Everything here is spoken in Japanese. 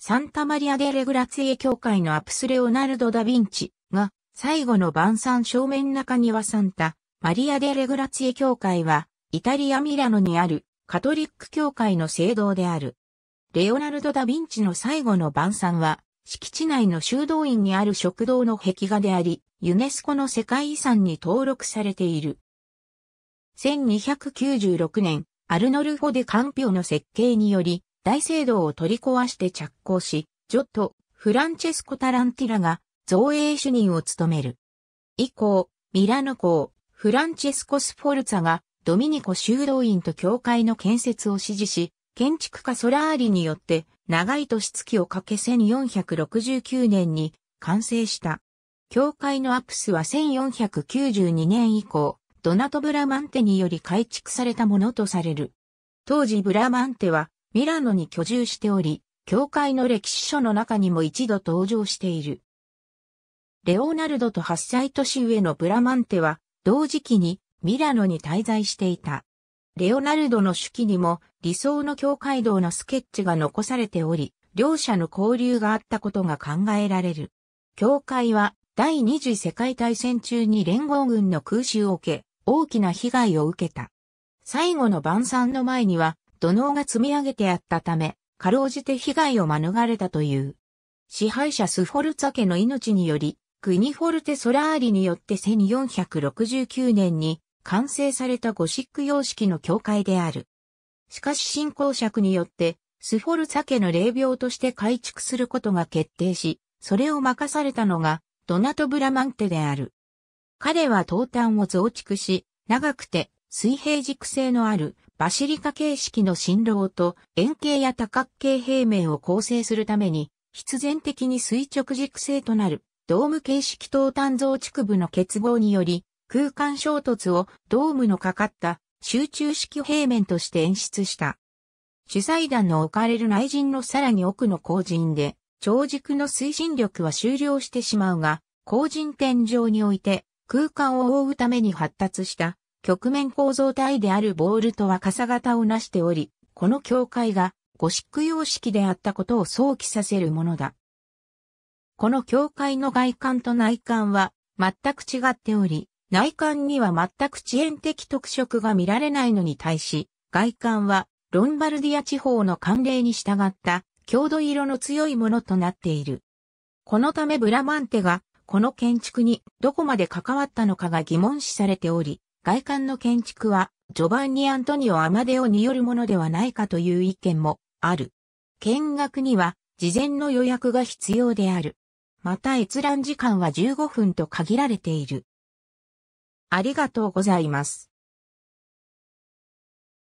サンタマリア・デ・レグラツィエ教会のアプス・レオナルド・ダ・ヴィンチが最後の晩餐正面中庭サンタマリア・デ・レグラツィエ教会はイタリア・ミラノにあるカトリック教会の聖堂である。レオナルド・ダ・ヴィンチの最後の晩餐は敷地内の修道院にある食堂の壁画であり、ユネスコの世界遺産に登録されている。1296年、アルノルフォ・デ・カンピオの設計により、大聖堂を取り壊して着工し、ジョット、フランチェスコ・タランティラが造営主任を務める。以降、ミラノ校、フランチェスコ・スフォルツァがドミニコ修道院と教会の建設を指示し、建築家ソラーリによって長い年月をかけ1469年に完成した。教会のアプスは1492年以降、ドナト・ブラマンテにより改築されたものとされる。当時ブラマンテはミラノに居住しており、教会の歴史書の中にも一度登場している。レオナルドと8歳年上のブラマンテは、同時期にミラノに滞在していた。レオナルドの手記にも理想の教会堂のスケッチが残されており、両者の交流があったことが考えられる。教会は第二次世界大戦中に連合軍の空襲を受け、大きな被害を受けた。最後の晩餐の前には、土のが積み上げてあったため、かろうじて被害を免れたという。支配者スフォルツァ家の命により、クニフォルテ・ソラーリによって1469年に完成されたゴシック様式の教会である。しかし信仰尺によって、スフォルツァ家の霊廟として改築することが決定し、それを任されたのが、ドナト・ブラマンテである。彼は東端を増築し、長くて水平軸性のあるバシリカ形式の新郎と円形や多角形平面を構成するために、必然的に垂直軸性となる、ドーム形式等単増築部の結合により、空間衝突をドームのかかった集中式平面として演出した。主祭壇の置かれる内陣のさらに奥の後陣で、長軸の推進力は終了してしまうが、後陣天井において空間を覆うために発達した局面構造体であるボールとは傘型をなしており、この境界がゴシック様式であったことを想起させるものだ。この境界の外観と内観は全く違っており、内観には全く遅延的特色が見られないのに対し、外観はロンバルディア地方の慣例に従った郷土色の強いものとなっている。このためブラマンテがこの建築にどこまで関わったのかが疑問視されており、外観の建築は、ジョバンニ・アントニオ・アマデオによるものではないかという意見もある。見学には、事前の予約が必要である。また閲覧時間は15分と限られている。ありがとうございます。